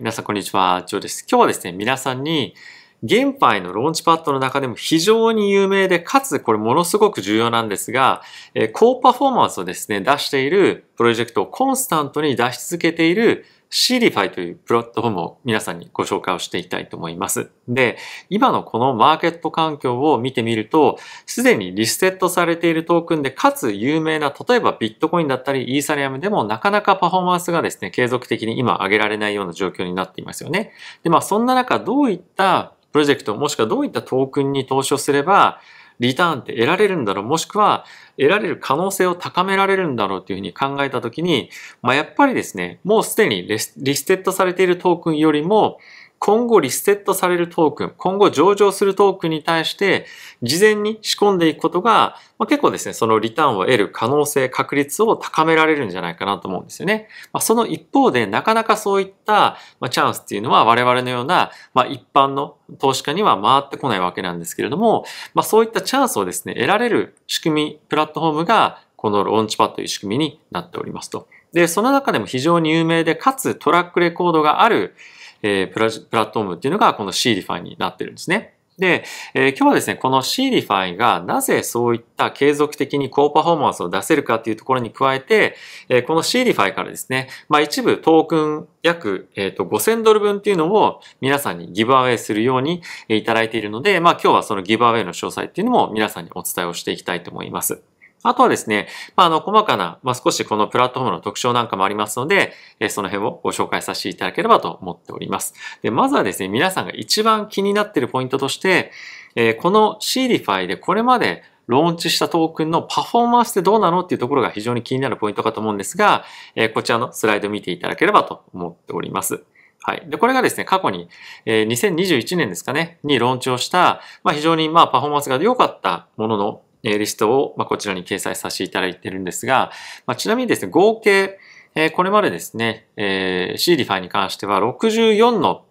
皆さんこんにちは、ジョーです。今日はですね、皆さんに、現杯のローンチパッドの中でも非常に有名で、かつこれものすごく重要なんですが、高パフォーマンスをですね、出しているプロジェクトをコンスタントに出し続けているシーリファイというプラットフォームを皆さんにご紹介をしていきたいと思います。で、今のこのマーケット環境を見てみると、すでにリセットされているトークンで、かつ有名な、例えばビットコインだったりイーサリアムでもなかなかパフォーマンスがですね、継続的に今上げられないような状況になっていますよね。で、まあそんな中、どういったプロジェクト、もしくはどういったトークンに投資をすれば、リターンって得られるんだろうもしくは得られる可能性を高められるんだろうっていうふうに考えたときに、まあ、やっぱりですね、もうすでにリステッドされているトークンよりも、今後リセットされるトークン、今後上場するトークンに対して、事前に仕込んでいくことが、まあ、結構ですね、そのリターンを得る可能性、確率を高められるんじゃないかなと思うんですよね。まあ、その一方で、なかなかそういった、まあ、チャンスっていうのは我々のような、まあ、一般の投資家には回ってこないわけなんですけれども、まあ、そういったチャンスをですね、得られる仕組み、プラットフォームが、このローンチパッドという仕組みになっておりますと。で、その中でも非常に有名で、かつトラックレコードがある、えー、プラプラットフォームっていうのがこの CDFI になってるんですね。で、えー、今日はですね、この CDFI がなぜそういった継続的に高パフォーマンスを出せるかっていうところに加えて、えー、この CDFI からですね、まあ一部トークン約、えーと、5000ドル分っていうのを皆さんにギブアウェイするようにいただいているので、まあ今日はそのギブアウェイの詳細っていうのも皆さんにお伝えをしていきたいと思います。あとはですね、まあ、あの、細かな、まあ、少しこのプラットフォームの特徴なんかもありますので、えその辺をご紹介させていただければと思っております。で、まずはですね、皆さんが一番気になっているポイントとして、えこの CDFI でこれまでローンチしたトークンのパフォーマンスってどうなのっていうところが非常に気になるポイントかと思うんですが、えこちらのスライド見ていただければと思っております。はい。で、これがですね、過去に、えー、2021年ですかね、にローンチをした、まあ非常にまあパフォーマンスが良かったものの、えリストを、こちらに掲載させていただいているんですが、ちなみにですね、合計、これまでですね、ー、CDFI に関しては64の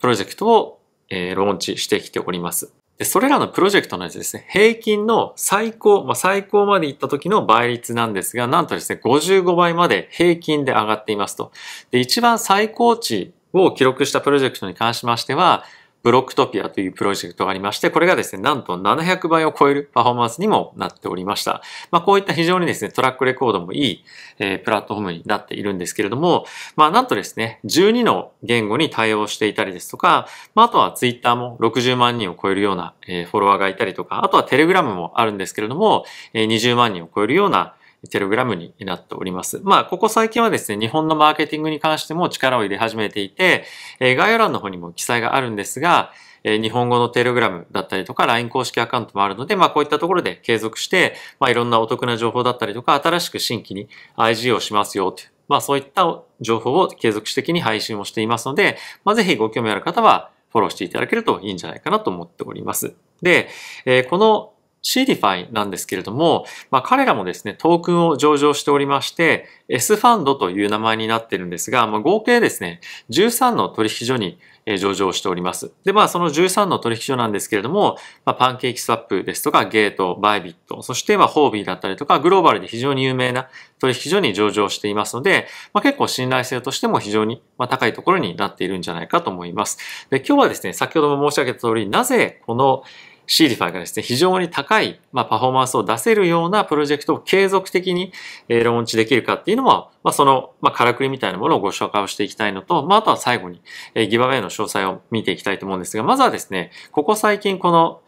プロジェクトを、ローンチしてきております。それらのプロジェクトのですね、平均の最高、まあ、最高まで行った時の倍率なんですが、なんとですね、55倍まで平均で上がっていますと。で、一番最高値を記録したプロジェクトに関しましては、ブロックトピアというプロジェクトがありまして、これがですね、なんと700倍を超えるパフォーマンスにもなっておりました。まあ、こういった非常にですね、トラックレコードもいい、えー、プラットフォームになっているんですけれども、まあ、なんとですね、12の言語に対応していたりですとか、まあ、あとは Twitter も60万人を超えるような、えー、フォロワーがいたりとか、あとは Telegram もあるんですけれども、えー、20万人を超えるようなテレグラムになっております。まあ、ここ最近はですね、日本のマーケティングに関しても力を入れ始めていて、え概要欄の方にも記載があるんですが、え日本語のテレグラムだったりとか、LINE 公式アカウントもあるので、まあ、こういったところで継続して、まあ、いろんなお得な情報だったりとか、新しく新規に IG をしますよという、まあ、そういった情報を継続的に配信をしていますので、まあ、ぜひご興味ある方は、フォローしていただけるといいんじゃないかなと思っております。で、えこのシーディファイなんですけれども、まあ、彼らもですね、トークンを上場しておりまして、S ファンドという名前になってるんですが、まあ、合計ですね、13の取引所に上場しております。で、まあ、その13の取引所なんですけれども、まあ、パンケーキスワップですとか、ゲート、バイビット、そして、まあ、ホービーだったりとか、グローバルで非常に有名な取引所に上場していますので、まあ、結構信頼性としても非常に、まあ、高いところになっているんじゃないかと思います。で、今日はですね、先ほども申し上げた通り、なぜこのシーリファイがですね、非常に高い、まあ、パフォーマンスを出せるようなプロジェクトを継続的に、えー、ローンチできるかっていうのは、まあ、その、まあ、からくりみたいなものをご紹介をしていきたいのと、まあ、あとは最後に、えー、ギバウェイの詳細を見ていきたいと思うんですが、まずはですね、ここ最近この、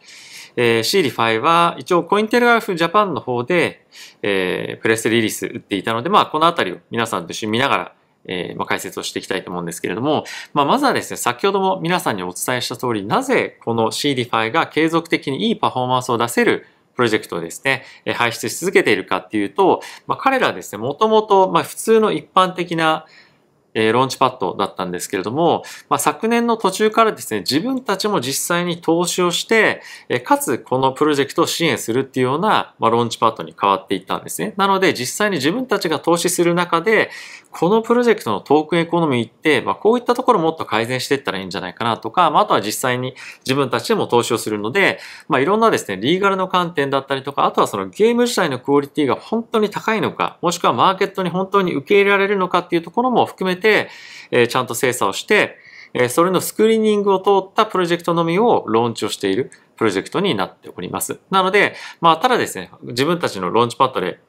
えー、シーリファイは一応コインテレアラフジャパンの方で、えー、プレスリリース打っていたので、まあ、このあたりを皆さんと一緒に見ながら、えー、まあ、解説をしていきたいと思うんですけれども、まあ、まずはですね、先ほども皆さんにお伝えした通り、なぜこの CDFI が継続的にいいパフォーマンスを出せるプロジェクトをですね、排出し続けているかっていうと、まあ、彼らですね、もともと、まあ、普通の一般的なえローンチパッドだったんですけれども、まあ、昨年の途中からですね、自分たちも実際に投資をして、えかつこのプロジェクトを支援するっていうような、まあ、ローンチパッドに変わっていったんですね。なので実際に自分たちが投資する中で、このプロジェクトのトークンエコノミーって、まあ、こういったところもっと改善していったらいいんじゃないかなとか、まあ、あとは実際に自分たちでも投資をするので、まあ、いろんなですね、リーガルの観点だったりとか、あとはそのゲーム自体のクオリティが本当に高いのか、もしくはマーケットに本当に受け入れられるのかっていうところも含めて、えー、ちゃんと精査をして、えー、それのスクリーニングを通ったプロジェクトのみをローンチをしている。プロジェクトになっております。なので、まあ、ただですね、自分たちのローンチパッドで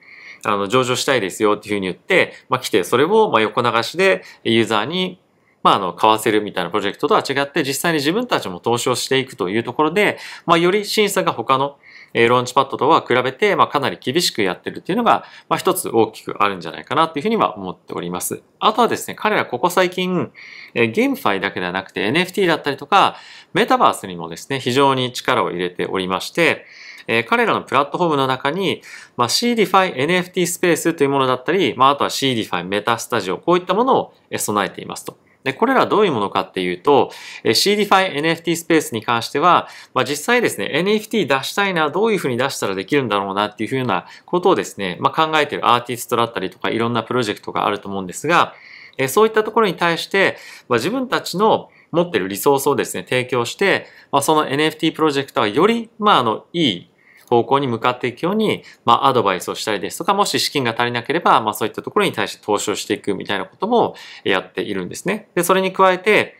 あの、上場したいですよっていうふうに言って、まあ、来て、それを、ま横流しでユーザーに、まあ、あの、買わせるみたいなプロジェクトとは違って、実際に自分たちも投資をしていくというところで、まあ、より審査が他の、えローンチパッドとは比べて、まあ、かなり厳しくやってるっていうのが、まあ、一つ大きくあるんじゃないかなっていうふうには思っております。あとはですね、彼らここ最近、えゲームファイだけではなくて NFT だったりとか、メタバースにもですね、非常に力を入れておりまして、えー、彼らのプラットフォームの中に、まあ、CDFI NFT スペースというものだったり、まあ、あとは CDFI メタスタジオ、こういったものを備えていますと。で、これらどういうものかっていうと、CDFI NFT スペースに関しては、まあ、実際ですね、NFT 出したいな、どういうふうに出したらできるんだろうなっていうふうなことをですね、まあ、考えてるアーティストだったりとか、いろんなプロジェクトがあると思うんですが、そういったところに対して、まあ、自分たちの持ってるリソースをですね、提供して、まあ、その NFT プロジェクトはより、まあ、あの、いい方向に向かっていくように、まあ、アドバイスをしたりですとか、もし資金が足りなければ、まあ、そういったところに対して投資をしていくみたいなこともやっているんですね。で、それに加えて、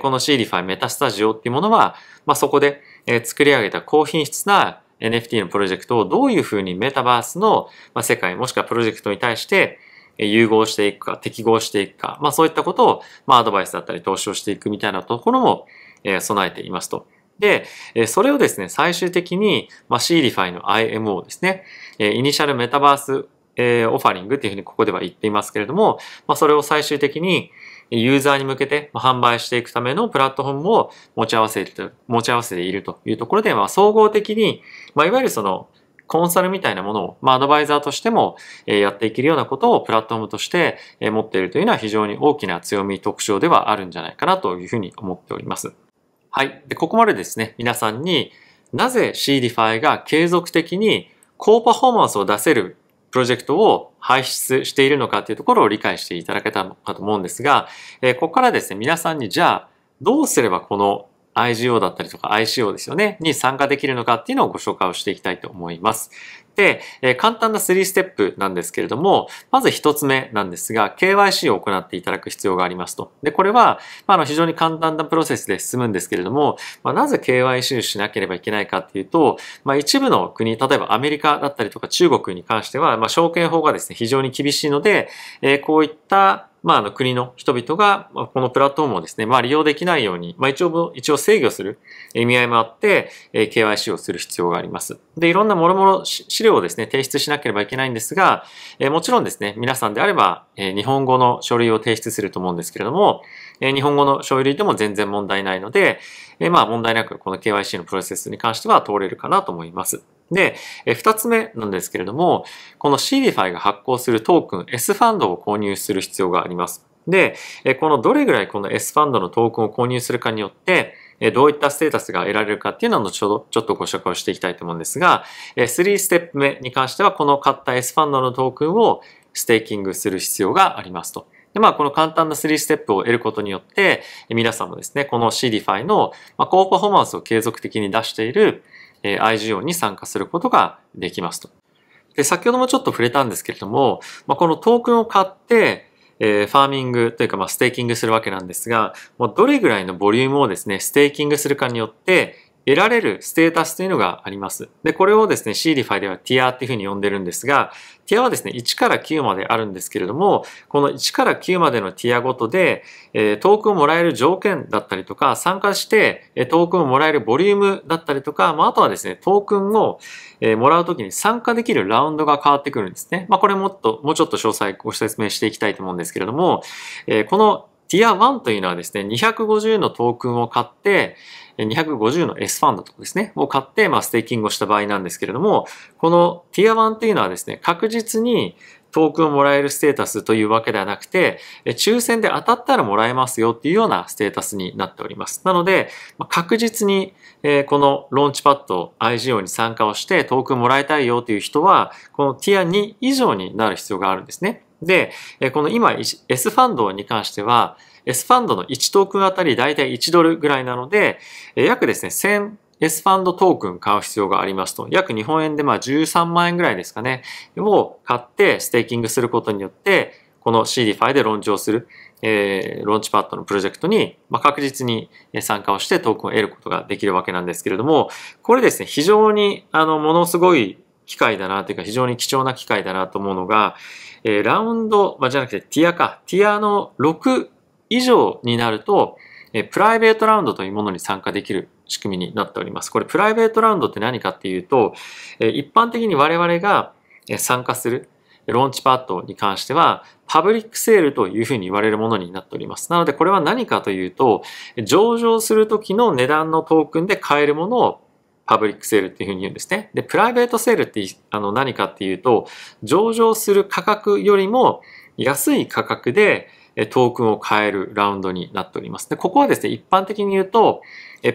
この C リファイメタスタジオっていうものは、まあ、そこで作り上げた高品質な NFT のプロジェクトをどういうふうにメタバースの世界もしくはプロジェクトに対して融合していくか、適合していくか、まあそういったことを、まあアドバイスだったり投資をしていくみたいなところも備えていますと。で、それをですね、最終的に、まあ、CDFI の IMO ですね、イニシャルメタバースえオファリングっていうふうにここでは言っていますけれども、まあ、それを最終的にユーザーに向けて販売していくためのプラットフォームを持ち合わせて、持ち合わせているというところで、まあ、総合的に、まあ、いわゆるその、コンサルみたいなものを、まあ、アドバイザーとしても、えやっていけるようなことをプラットフォームとして、え持っているというのは非常に大きな強み、特徴ではあるんじゃないかなというふうに思っております。はい。で、ここまでですね、皆さんになぜ CDFI が継続的に高パフォーマンスを出せるプロジェクトを排出しているのかというところを理解していただけたかと思うんですが、えここからですね、皆さんにじゃあどうすればこの IGO だったりとか ICO ですよね、に参加できるのかっていうのをご紹介をしていきたいと思います。、えー、簡単な3ステップなんですけれども、まず1つ目なんですが、KYC を行っていただく必要がありますと。で、これは、まあ、あの非常に簡単なプロセスで進むんですけれども、まあ、なぜ KYC しなければいけないかっていうと、まあ、一部の国、例えばアメリカだったりとか中国に関しては、まあ、証券法がですね、非常に厳しいので、えー、こういったまあ、あの国の人々が、このプラットフォームをですね、まあ、利用できないように、まあ、一応、一応制御する意味合いもあって、え KYC をする必要があります。で、いろんなもろもろ資料をですね、提出しなければいけないんですが、えもちろんですね、皆さんであれば、え日本語の書類を提出すると思うんですけれども、え日本語の書類でも全然問題ないので、えまあ、問題なくこの KYC のプロセスに関しては通れるかなと思います。で、2つ目なんですけれども、この CDFI が発行するトークン S ファンドを購入する必要があります。で、このどれぐらいこの S ファンドのトークンを購入するかによって、どういったステータスが得られるかっていうのは後ほどちょっとご紹介をしていきたいと思うんですが、3ステップ目に関しては、この買った S ファンドのトークンをステーキングする必要がありますと。で、まあ、この簡単な3ステップを得ることによって、皆さんもですね、この CDFI の高パフォーマンスを継続的に出しているえ IGO に参加することができますと。で、先ほどもちょっと触れたんですけれども、まあ、このトークンを買って、えー、ファーミングというか、まあ、ステーキングするわけなんですが、もうどれぐらいのボリュームをですね、ステーキングするかによって、得られるステータスというのがあります。で、これをですね、CDFI ではティアっていうふうに呼んでるんですが、ティアはですね、1から9まであるんですけれども、この1から9までのティアごとで、えー、トークンをもらえる条件だったりとか、参加して、えトークンをもらえるボリュームだったりとか、まあ、あとはですね、トークンを、えー、もらうときに参加できるラウンドが変わってくるんですね。まあ、これもっと、もうちょっと詳細ご説明していきたいと思うんですけれども、えー、このティア1というのはですね、250のトークンを買って、250の S ファンドとかですね、を買って、まあ、ステーキングをした場合なんですけれども、このティア1っていうのはですね、確実にトークンをもらえるステータスというわけではなくて、抽選で当たったらもらえますよっていうようなステータスになっております。なので、確実にこのローンチパッド IGO に参加をしてトークンもらいたいよという人は、このティア2以上になる必要があるんですね。で、この今 S ファンドに関しては、S ファンドの1トークンあたり大体1ドルぐらいなので、約ですね、1000 S ファンドトークン買う必要がありますと、約日本円でまあ13万円ぐらいですかね、を買ってステーキングすることによって、この CDFI で論上する、えー、ローンチパッドのプロジェクトに、まあ、確実に参加をしてトークンを得ることができるわけなんですけれども、これですね、非常にあの、ものすごい機会だなというか非常に貴重な機会だなと思うのが、えー、ラウンド、まあ、じゃなくてティアか、ティアの6以上になると、えー、プライベートラウンドというものに参加できる仕組みになっております。これプライベートラウンドって何かっていうと、えー、一般的に我々が参加するローンチパッドに関しては、パブリックセールというふうに言われるものになっております。なのでこれは何かというと、上場する時の値段のトークンで買えるものをパブリックセールっていうふうに言うんですね。で、プライベートセールってあの何かっていうと、上場する価格よりも安い価格でトークンを買えるラウンドになっております。で、ここはですね、一般的に言うと、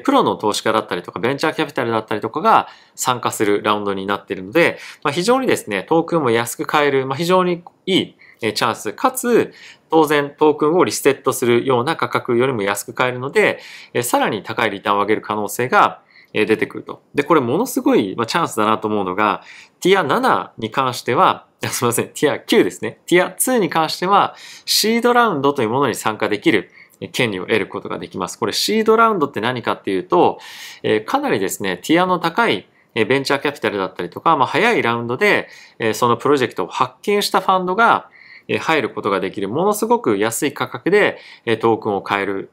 プロの投資家だったりとか、ベンチャーキャピタルだったりとかが参加するラウンドになっているので、まあ、非常にですね、トークンも安く買える、まあ、非常にいいチャンス、かつ、当然トークンをリセットするような価格よりも安く買えるので、さらに高いリターンを上げる可能性がえ出てくると。で、これものすごい、まチャンスだなと思うのが、ティア7に関しては、すみません、ティア9ですね。ティア2に関しては、シードラウンドというものに参加できる権利を得ることができます。これシードラウンドって何かっていうと、えかなりですね、ティアの高いベンチャーキャピタルだったりとか、まあ、早いラウンドで、えそのプロジェクトを発見したファンドが、え入ることができる、ものすごく安い価格で、えトークンを買える、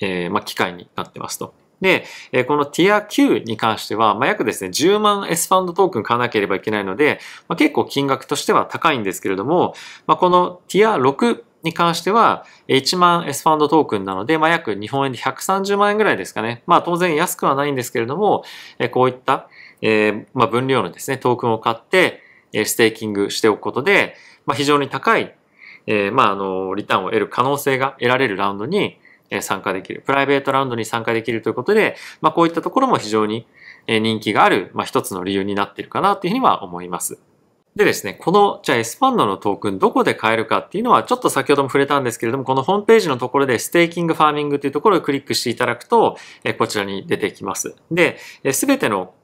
えまあ、機会になってますと。で、このティア9に関しては、まあ、約ですね、10万 S ファンドトークン買わなければいけないので、まあ、結構金額としては高いんですけれども、まあ、このティア6に関しては、1万 S ファンドトークンなので、まあ、約日本円で130万円ぐらいですかね。まあ、当然安くはないんですけれども、こういった、えまあ、分量のですね、トークンを買って、ステーキングしておくことで、まあ、非常に高い、えまあ、あの、リターンを得る可能性が得られるラウンドに、参加できる。プライベートラウンドに参加できるということで、まあ、こういったところも非常に人気がある、まあ、一つの理由になっているかなというふうには思います。でですね、この、じゃあ S ファンドのトークンどこで買えるかっていうのはちょっと先ほども触れたんですけれども、このホームページのところでステーキングファーミングというところをクリックしていただくと、こちらに出てきます。で、すべての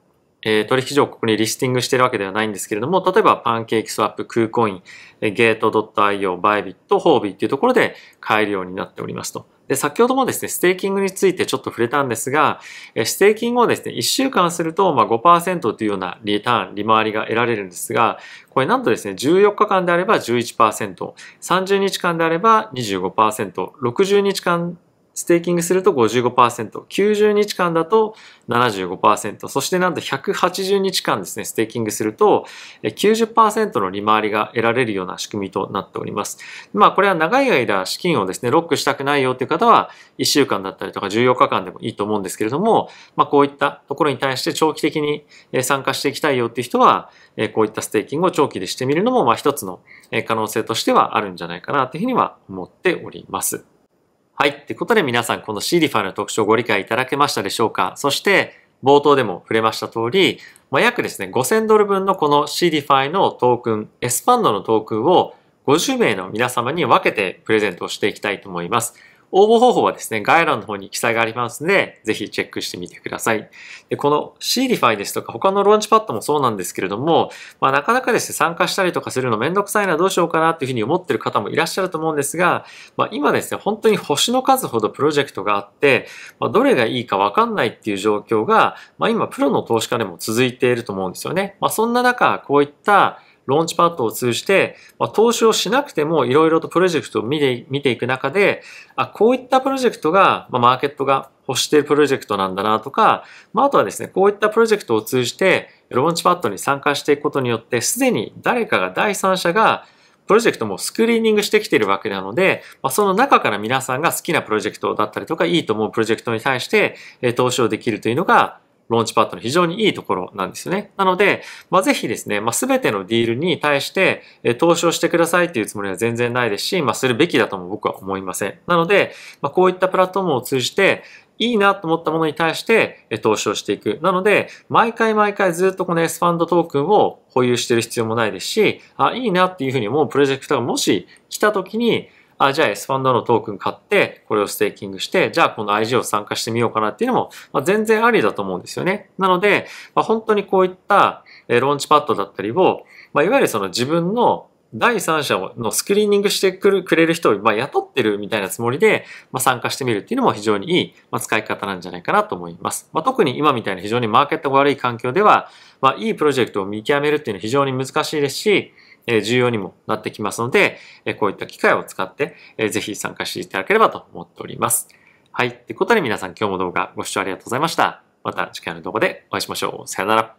えー、取引所をここにリスティングしてるわけではないんですけれども、例えばパンケーキスワップ、クーコイン、ゲート .io、バイビット、ホービーっていうところで買えるようになっておりますと。で、先ほどもですね、ステーキングについてちょっと触れたんですが、ステーキングをですね、1週間すると、ま5%というようなリターン、利回りが得られるんですが、これなんとですね、14日間であれば11%、30日間であれば25%、60日間ステーキングすると55%、90日間だと75%、そしてなんと180日間ですね、ステーキングすると90%の利回りが得られるような仕組みとなっております。まあこれは長い間資金をですね、ロックしたくないよっていう方は1週間だったりとか14日間でもいいと思うんですけれども、まあこういったところに対して長期的に参加していきたいよっていう人は、こういったステーキングを長期でしてみるのも、まあ一つの可能性としてはあるんじゃないかなというふうには思っております。はい。ってことで皆さん、この CDFI の特徴をご理解いただけましたでしょうかそして、冒頭でも触れました通り、まあ、約ですね、5000ドル分のこの CDFI のトークン、S ファンドのトークンを50名の皆様に分けてプレゼントしていきたいと思います。応募方法はですね、概要欄の方に記載がありますので、ぜひチェックしてみてください。でこの c d フ f イですとか、他のローンチパッドもそうなんですけれども、まあ、なかなかですね、参加したりとかするのめんどくさいな、どうしようかなっていうふうに思ってる方もいらっしゃると思うんですが、まあ、今ですね、本当に星の数ほどプロジェクトがあって、まあ、どれがいいかわかんないっていう状況が、まあ、今、プロの投資家でも続いていると思うんですよね。まあ、そんな中、こういったローンチパッドを通じて、まあ、投資をしなくてもいろいろとプロジェクトを見て見ていく中で、あ、こういったプロジェクトが、まあ、マーケットが欲しているプロジェクトなんだなとか、まあ、あとはですね、こういったプロジェクトを通じて、ローンチパッドに参加していくことによって、すでに誰かが第三者がプロジェクトもスクリーニングしてきているわけなので、まあ、その中から皆さんが好きなプロジェクトだったりとか、いいと思うプロジェクトに対して投資をできるというのが、ローンチパッドの非常にいいところなんですよね。なので、まあ、ぜひですね、まあ、全てのディールに対して、え投資をしてくださいっていうつもりは全然ないですし、まあ、するべきだとも僕は思いません。なので、まあ、こういったプラットフォームを通じて、いいなと思ったものに対して投資をしていく。なので、毎回毎回ずっとこの S ファンドトークンを保有してる必要もないですし、あ、いいなっていうふうに思うプロジェクトがもし来た時に、あ、じゃあ S ファンドのトークン買って、これをステーキングして、じゃあこの i g を参加してみようかなっていうのも、まあ、全然ありだと思うんですよね。なので、まあ、本当にこういった、えローンチパッドだったりを、まあ、いわゆるその自分の第三者のスクリーニングしてくるくれる人を、まあ、雇ってるみたいなつもりで、まあ、参加してみるっていうのも非常にいい、まあ、使い方なんじゃないかなと思います。まあ、特に今みたいな非常にマーケットが悪い環境では、まあ、いいプロジェクトを見極めるっていうのは非常に難しいですし、重要にもなってきますので、こういった機会を使って、ぜひ参加していただければと思っております。はい。ということで皆さん今日も動画ご視聴ありがとうございました。また次回の動画でお会いしましょう。さよなら。